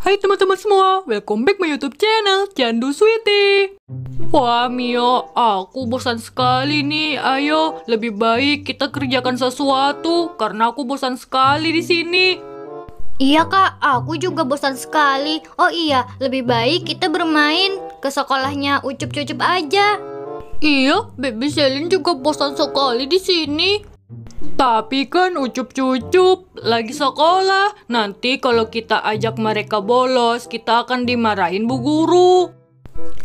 Hai teman-teman semua, welcome back my YouTube channel Candu Sweetie. Wah Mio, aku bosan sekali nih. Ayo, lebih baik kita kerjakan sesuatu karena aku bosan sekali di sini. Iya kak, aku juga bosan sekali. Oh iya, lebih baik kita bermain ke sekolahnya ucup-cucup aja. Iya, baby Selin juga bosan sekali di sini. Tapi kan ucup-cucup lagi sekolah. Nanti kalau kita ajak mereka bolos, kita akan dimarahin bu guru.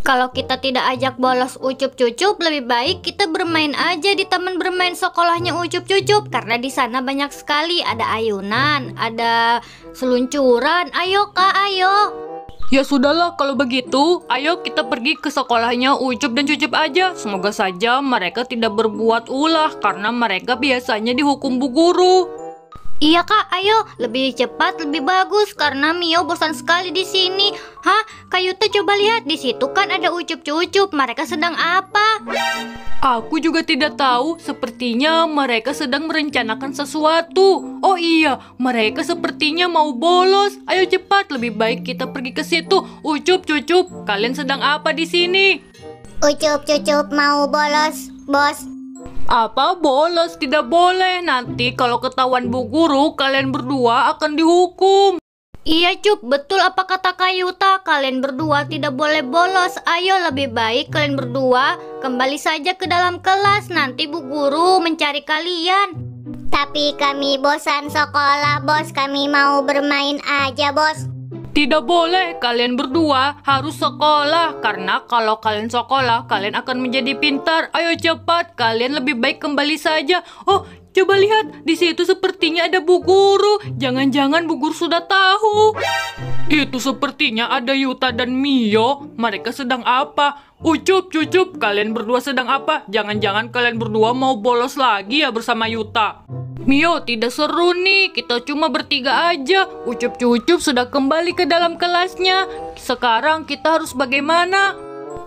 Kalau kita tidak ajak bolos ucup-cucup, lebih baik kita bermain aja di taman bermain sekolahnya ucup-cucup karena di sana banyak sekali ada ayunan, ada seluncuran. Ayo Kak, ayo. Ya sudahlah kalau begitu, ayo kita pergi ke sekolahnya Ucup dan Cucup aja. Semoga saja mereka tidak berbuat ulah karena mereka biasanya dihukum bu guru. Iya kak, ayo lebih cepat lebih bagus karena Mio bosan sekali di sini. Hah, kayu tuh coba lihat di situ kan ada ucup-cucup. Mereka sedang apa? Aku juga tidak tahu. Sepertinya mereka sedang merencanakan sesuatu. Oh iya, mereka sepertinya mau bolos. Ayo cepat, lebih baik kita pergi ke situ. Ucup-cucup, kalian sedang apa di sini? Ucup-cucup mau bolos, bos. Apa bolos? Tidak boleh. Nanti kalau ketahuan bu guru, kalian berdua akan dihukum. Iya Cup, betul apa kata Kayuta? Kalian berdua tidak boleh bolos. Ayo lebih baik kalian berdua kembali saja ke dalam kelas. Nanti Bu Guru mencari kalian. Tapi kami bosan sekolah, Bos. Kami mau bermain aja, Bos. Tidak boleh kalian berdua harus sekolah karena kalau kalian sekolah kalian akan menjadi pintar. Ayo cepat, kalian lebih baik kembali saja. Oh, Coba lihat, di situ sepertinya ada Bu Guru. Jangan-jangan Bu Guru sudah tahu. Itu sepertinya ada Yuta dan Mio. Mereka sedang apa? Ucup, cucup, kalian berdua sedang apa? Jangan-jangan kalian berdua mau bolos lagi ya bersama Yuta. Mio, tidak seru nih. Kita cuma bertiga aja. Ucup-cucup sudah kembali ke dalam kelasnya. Sekarang kita harus bagaimana?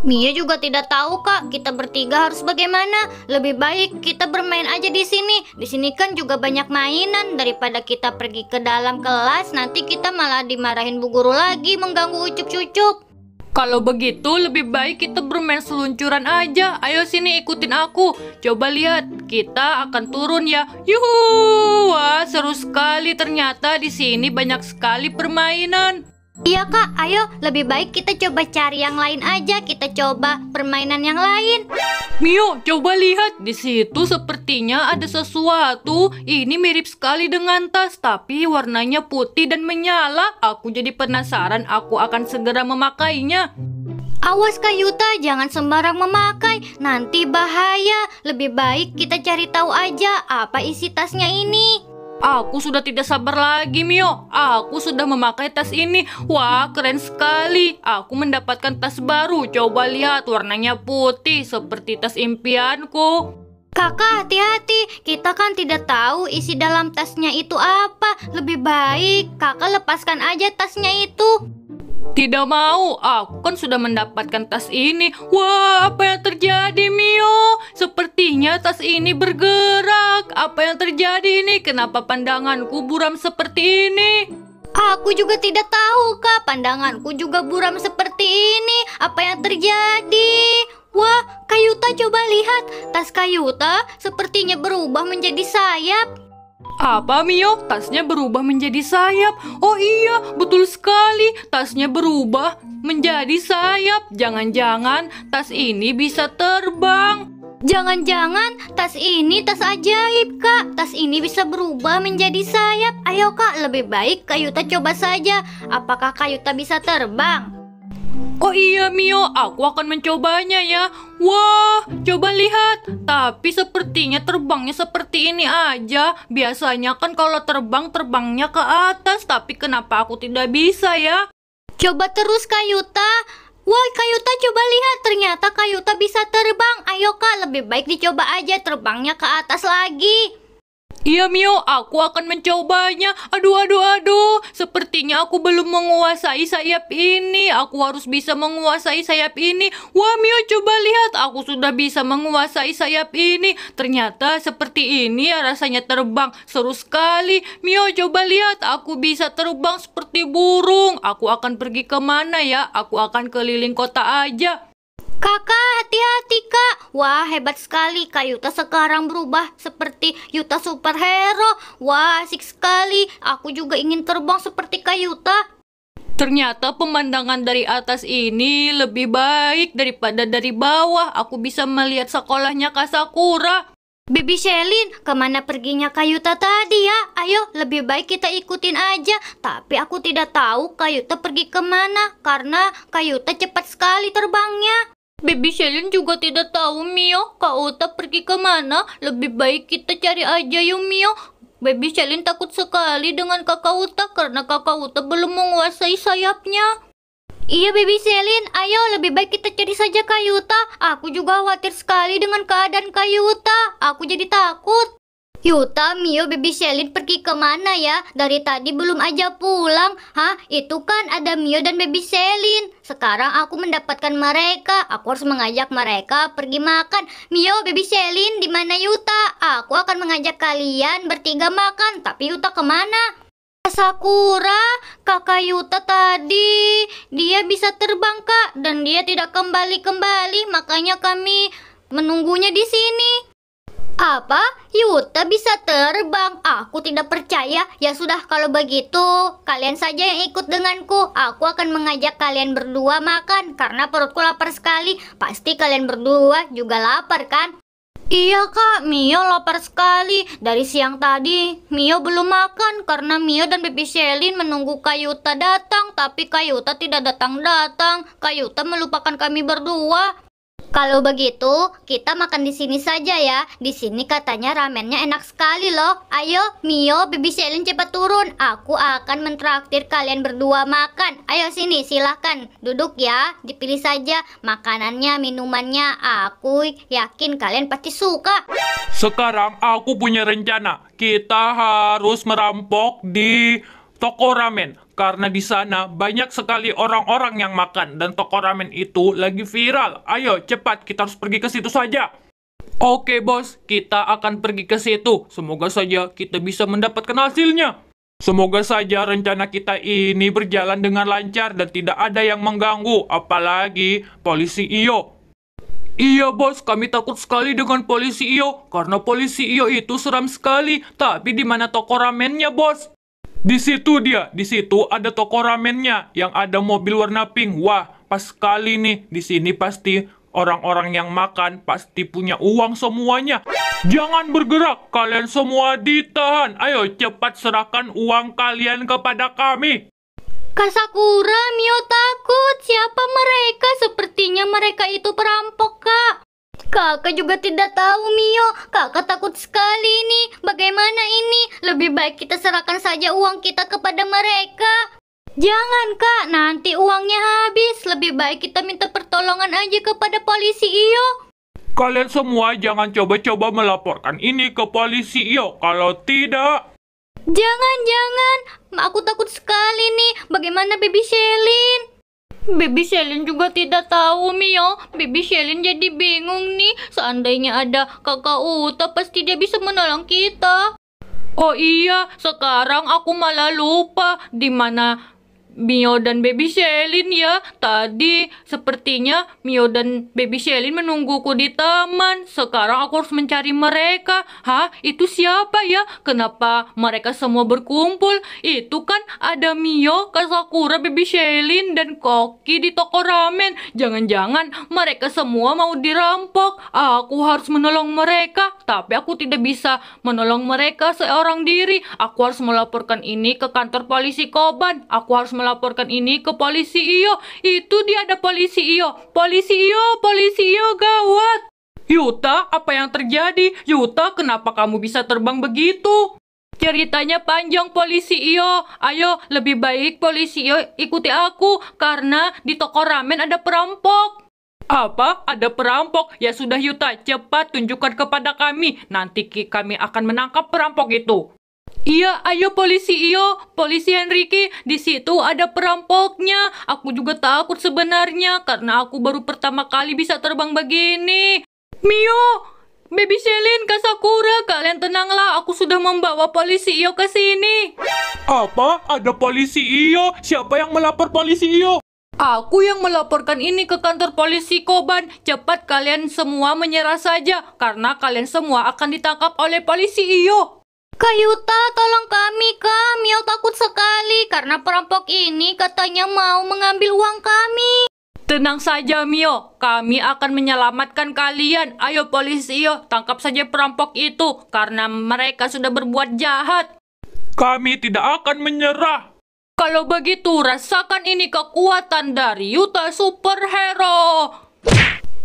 Mia juga tidak tahu kak, kita bertiga harus bagaimana. Lebih baik kita bermain aja di sini. Di sini kan juga banyak mainan daripada kita pergi ke dalam kelas nanti kita malah dimarahin bu guru lagi mengganggu ucup-cucup. Kalau begitu lebih baik kita bermain seluncuran aja. Ayo sini ikutin aku. Coba lihat, kita akan turun ya. Yuhuu, Wah, seru sekali ternyata di sini banyak sekali permainan. Iya kak, ayo lebih baik kita coba cari yang lain aja Kita coba permainan yang lain Mio, coba lihat Di situ sepertinya ada sesuatu Ini mirip sekali dengan tas Tapi warnanya putih dan menyala Aku jadi penasaran Aku akan segera memakainya Awas Kak Yuta, jangan sembarang memakai, nanti bahaya. Lebih baik kita cari tahu aja apa isi tasnya ini. Aku sudah tidak sabar lagi, Mio. Aku sudah memakai tas ini. Wah, keren sekali. Aku mendapatkan tas baru. Coba lihat, warnanya putih seperti tas impianku. Kakak, hati-hati. Kita kan tidak tahu isi dalam tasnya itu apa. Lebih baik kakak lepaskan aja tasnya itu. Tidak mau, aku ah, kan sudah mendapatkan tas ini. Wah, apa yang terjadi, Mio? Sepertinya tas ini bergerak. Apa yang terjadi ini? Kenapa pandanganku buram seperti ini? Aku juga tidak tahu, Kak. Pandanganku juga buram seperti ini. Apa yang terjadi? Wah, Kayuta coba lihat. Tas Kayuta sepertinya berubah menjadi sayap. Apa Mio? Tasnya berubah menjadi sayap. Oh iya, betul sekali. Tasnya berubah menjadi sayap. Jangan-jangan tas ini bisa terbang. Jangan-jangan tas ini tas ajaib kak Tas ini bisa berubah menjadi sayap Ayo kak lebih baik kayuta Yuta coba saja Apakah kayuta Yuta bisa terbang? Oh iya Mio, aku akan mencobanya ya. Wah, coba lihat. Tapi sepertinya terbangnya seperti ini aja. Biasanya kan kalau terbang, terbangnya ke atas. Tapi kenapa aku tidak bisa ya? Coba terus Kayuta. Wah, Kayuta coba lihat. Ternyata Kayuta bisa terbang. Ayo Kak, lebih baik dicoba aja terbangnya ke atas lagi. Iya Mio, aku akan mencobanya. Aduh, aduh, aduh. Sepertinya aku belum menguasai sayap ini. Aku harus bisa menguasai sayap ini. Wah Mio, coba lihat. Aku sudah bisa menguasai sayap ini. Ternyata seperti ini rasanya terbang. Seru sekali. Mio, coba lihat. Aku bisa terbang seperti burung. Aku akan pergi kemana ya? Aku akan keliling kota aja. Kakak, hati-hati kak. Wah, hebat sekali kak Yuta sekarang berubah seperti Yuta superhero. Wah, asik sekali. Aku juga ingin terbang seperti kak Yuta. Ternyata pemandangan dari atas ini lebih baik daripada dari bawah. Aku bisa melihat sekolahnya Kak Sakura. Baby Shelin, kemana perginya Kayuta tadi ya? Ayo, lebih baik kita ikutin aja. Tapi aku tidak tahu Kayuta pergi kemana, karena Kayuta cepat sekali terbangnya. Baby Shelin juga tidak tahu Mio, Kak Ota pergi kemana. Lebih baik kita cari aja yuk Mio. Baby Shelin takut sekali dengan kakak Uta karena kakak Uta belum menguasai sayapnya. Iya Baby Shelin, ayo lebih baik kita cari saja Kak Uta. Aku juga khawatir sekali dengan keadaan Kak Uta. Aku jadi takut. Yuta, Mio, Baby Shelin pergi kemana ya? Dari tadi belum aja pulang. Hah? Itu kan ada Mio dan Baby Shelin. Sekarang aku mendapatkan mereka. Aku harus mengajak mereka pergi makan. Mio, Baby Shelin, di mana Yuta? Aku akan mengajak kalian bertiga makan. Tapi Yuta kemana? Sakura, kakak Yuta tadi dia bisa terbang kak dan dia tidak kembali kembali makanya kami menunggunya di sini. Apa? Yuta bisa terbang? Aku tidak percaya. Ya sudah kalau begitu, kalian saja yang ikut denganku. Aku akan mengajak kalian berdua makan karena perutku lapar sekali. Pasti kalian berdua juga lapar kan? Iya kak, Mio lapar sekali. Dari siang tadi, Mio belum makan karena Mio dan Baby Shelin menunggu Kayuta datang. Tapi Kayuta tidak datang-datang. Kayuta melupakan kami berdua. Kalau begitu, kita makan di sini saja ya. Di sini katanya ramennya enak sekali loh. Ayo, Mio, Baby Selin cepat turun. Aku akan mentraktir kalian berdua makan. Ayo sini, silahkan. Duduk ya, dipilih saja. Makanannya, minumannya, aku yakin kalian pasti suka. Sekarang aku punya rencana. Kita harus merampok di toko ramen karena di sana banyak sekali orang-orang yang makan dan toko ramen itu lagi viral. Ayo cepat kita harus pergi ke situ saja. Oke bos, kita akan pergi ke situ. Semoga saja kita bisa mendapatkan hasilnya. Semoga saja rencana kita ini berjalan dengan lancar dan tidak ada yang mengganggu, apalagi polisi Iyo. Iya bos, kami takut sekali dengan polisi Iyo, karena polisi Iyo itu seram sekali. Tapi di mana toko ramennya bos? Di situ dia, di situ ada toko ramennya yang ada mobil warna pink. Wah, pas kali nih, di sini pasti orang-orang yang makan pasti punya uang semuanya. Jangan bergerak, kalian semua ditahan. Ayo cepat serahkan uang kalian kepada kami. Kasakura, Mio takut. Siapa mereka? Sepertinya mereka itu perampok, Kak. Kakak juga tidak tahu Mio, kakak takut sekali nih. Bagaimana ini? Lebih baik kita serahkan saja uang kita kepada mereka. Jangan kak, nanti uangnya habis. Lebih baik kita minta pertolongan aja kepada polisi Iyo. Kalian semua jangan coba-coba melaporkan ini ke polisi Iyo, kalau tidak... Jangan, jangan. Aku takut sekali nih. Bagaimana baby Shelin? Baby Shelin juga tidak tahu, Mio. Baby Shelin jadi bingung nih. Seandainya ada kakak Uta, pasti dia bisa menolong kita. Oh iya, sekarang aku malah lupa di mana Mio dan Baby Shelin ya. Tadi sepertinya Mio dan Baby Shelin menungguku di taman. Sekarang aku harus mencari mereka. Hah, itu siapa ya? Kenapa mereka semua berkumpul? Itu kan ada Mio, Kasakura, Baby Shelin, dan Koki di toko ramen. Jangan-jangan mereka semua mau dirampok. Aku harus menolong mereka, tapi aku tidak bisa menolong mereka seorang diri. Aku harus melaporkan ini ke kantor polisi Koban. Aku harus melaporkan melaporkan ini ke polisi Iyo. Itu dia ada polisi Iyo. Polisi Iyo, polisi Iyo gawat. Yuta, apa yang terjadi? Yuta, kenapa kamu bisa terbang begitu? Ceritanya panjang polisi Iyo. Ayo, lebih baik polisi Iyo ikuti aku karena di toko ramen ada perampok. Apa? Ada perampok? Ya sudah Yuta, cepat tunjukkan kepada kami. Nanti kami akan menangkap perampok itu. Iya, ayo polisi Iyo, polisi Henriki, di situ ada perampoknya. Aku juga takut sebenarnya karena aku baru pertama kali bisa terbang begini. Mio, Baby Shelin, Kak Sakura, kalian tenanglah, aku sudah membawa polisi Iyo ke sini. Apa? Ada polisi Iyo? Siapa yang melapor polisi Iyo? Aku yang melaporkan ini ke kantor polisi Koban. Cepat kalian semua menyerah saja, karena kalian semua akan ditangkap oleh polisi Iyo. Kak Yuta, tolong kami, kami Mio takut sekali karena perampok ini katanya mau mengambil uang kami. Tenang saja, Mio. Kami akan menyelamatkan kalian. Ayo, polisi yo, tangkap saja perampok itu karena mereka sudah berbuat jahat. Kami tidak akan menyerah. Kalau begitu, rasakan ini kekuatan dari Yuta Superhero.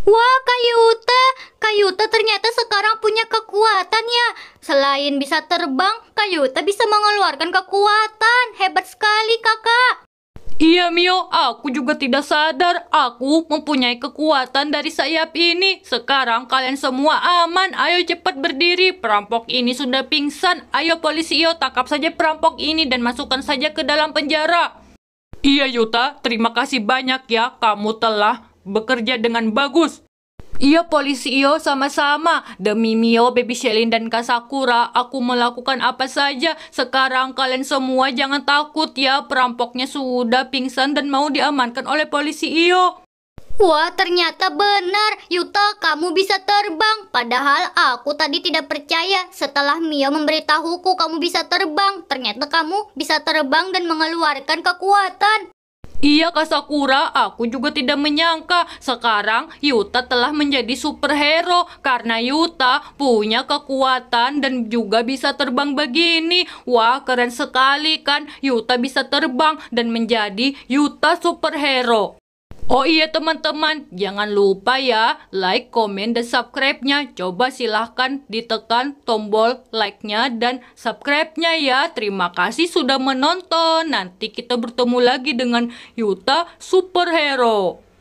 Wah, Kayuta! Kayuta ternyata sekarang punya kekuatan ya. Selain bisa terbang, Kayuta bisa mengeluarkan kekuatan. Hebat sekali, Kakak. Iya, Mio. Aku juga tidak sadar. Aku mempunyai kekuatan dari sayap ini. Sekarang kalian semua aman. Ayo cepat berdiri. Perampok ini sudah pingsan. Ayo polisi, yo tangkap saja perampok ini dan masukkan saja ke dalam penjara. Iya, Yuta. Terima kasih banyak ya. Kamu telah bekerja dengan bagus. Iya polisi Iyo sama-sama Demi Mio, Baby Shelin, dan kasakura. Aku melakukan apa saja Sekarang kalian semua jangan takut ya Perampoknya sudah pingsan dan mau diamankan oleh polisi Iyo Wah ternyata benar Yuta kamu bisa terbang Padahal aku tadi tidak percaya Setelah Mio memberitahuku kamu bisa terbang Ternyata kamu bisa terbang dan mengeluarkan kekuatan Iya Kak Sakura, aku juga tidak menyangka sekarang Yuta telah menjadi superhero karena Yuta punya kekuatan dan juga bisa terbang begini. Wah, keren sekali kan Yuta bisa terbang dan menjadi Yuta superhero. Oh iya teman-teman, jangan lupa ya like, komen, dan subscribe-nya. Coba silahkan ditekan tombol like-nya dan subscribe-nya ya. Terima kasih sudah menonton. Nanti kita bertemu lagi dengan Yuta Superhero.